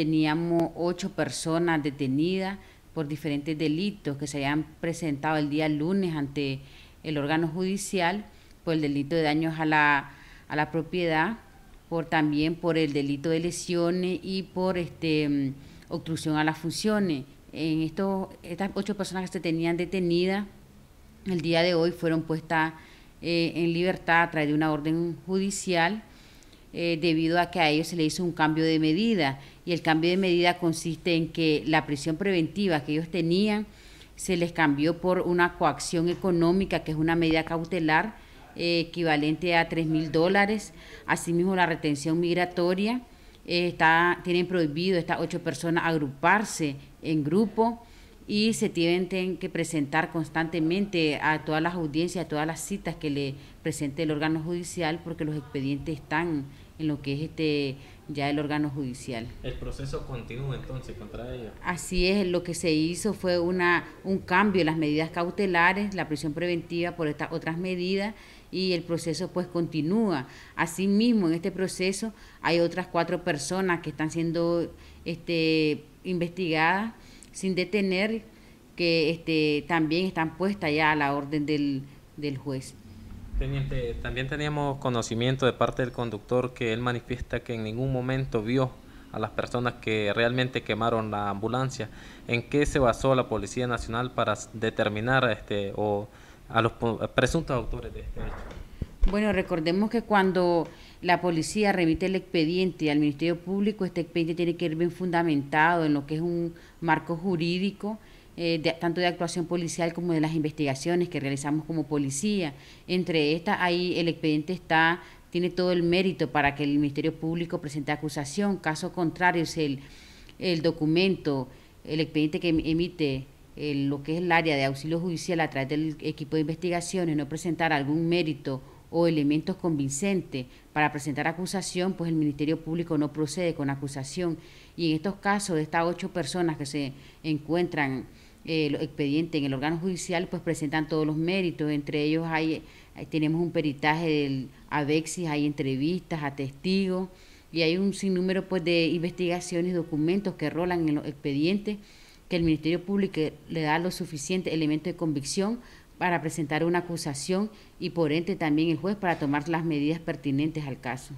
teníamos ocho personas detenidas por diferentes delitos que se habían presentado el día lunes ante el órgano judicial por el delito de daños a la, a la propiedad, por también por el delito de lesiones y por este mm, obstrucción a las funciones. En estos, estas ocho personas que se tenían detenidas el día de hoy fueron puestas eh, en libertad a través de una orden judicial. Eh, debido a que a ellos se le hizo un cambio de medida y el cambio de medida consiste en que la prisión preventiva que ellos tenían se les cambió por una coacción económica, que es una medida cautelar eh, equivalente a 3 mil dólares. Asimismo, la retención migratoria, eh, está, tienen prohibido estas ocho personas agruparse en grupo y se tienen que presentar constantemente a todas las audiencias, a todas las citas que le presente el órgano judicial, porque los expedientes están en lo que es este ya el órgano judicial. El proceso continúa entonces contra ellos? Así es, lo que se hizo fue una un cambio en las medidas cautelares, la prisión preventiva por estas otras medidas y el proceso pues continúa. Asimismo, en este proceso hay otras cuatro personas que están siendo este investigadas sin detener, que este, también están puestas ya a la orden del, juez. Teniente, también teníamos conocimiento de parte del conductor que él manifiesta que en ningún momento vio a las personas que realmente quemaron la ambulancia. ¿En qué se basó la Policía Nacional para determinar este, o a los presuntos autores de este hecho? Bueno, recordemos que cuando la policía remite el expediente al Ministerio Público, este expediente tiene que ir bien fundamentado en lo que es un marco jurídico, eh, tanto de actuación policial como de las investigaciones que realizamos como policía. Entre estas, ahí el expediente está tiene todo el mérito para que el Ministerio Público presente acusación. Caso contrario, es el, documento, el expediente que emite eh, lo que es el área de auxilio judicial a través del equipo de investigaciones, no presentar algún mérito o elementos convincentes para presentar acusación, pues el Ministerio Público no procede con acusación. Y en estos casos, de estas ocho personas que se encuentran eh, expediente en el órgano judicial, pues presentan todos los méritos. Entre ellos hay, eh, tenemos un peritaje del ABEXIS, hay entrevistas a testigos y hay un sinnúmero pues, de investigaciones, documentos que rolan en los expedientes que el Ministerio Público le da lo suficiente elementos de convicción para presentar una acusación y por ente también el juez para tomar las medidas pertinentes al caso.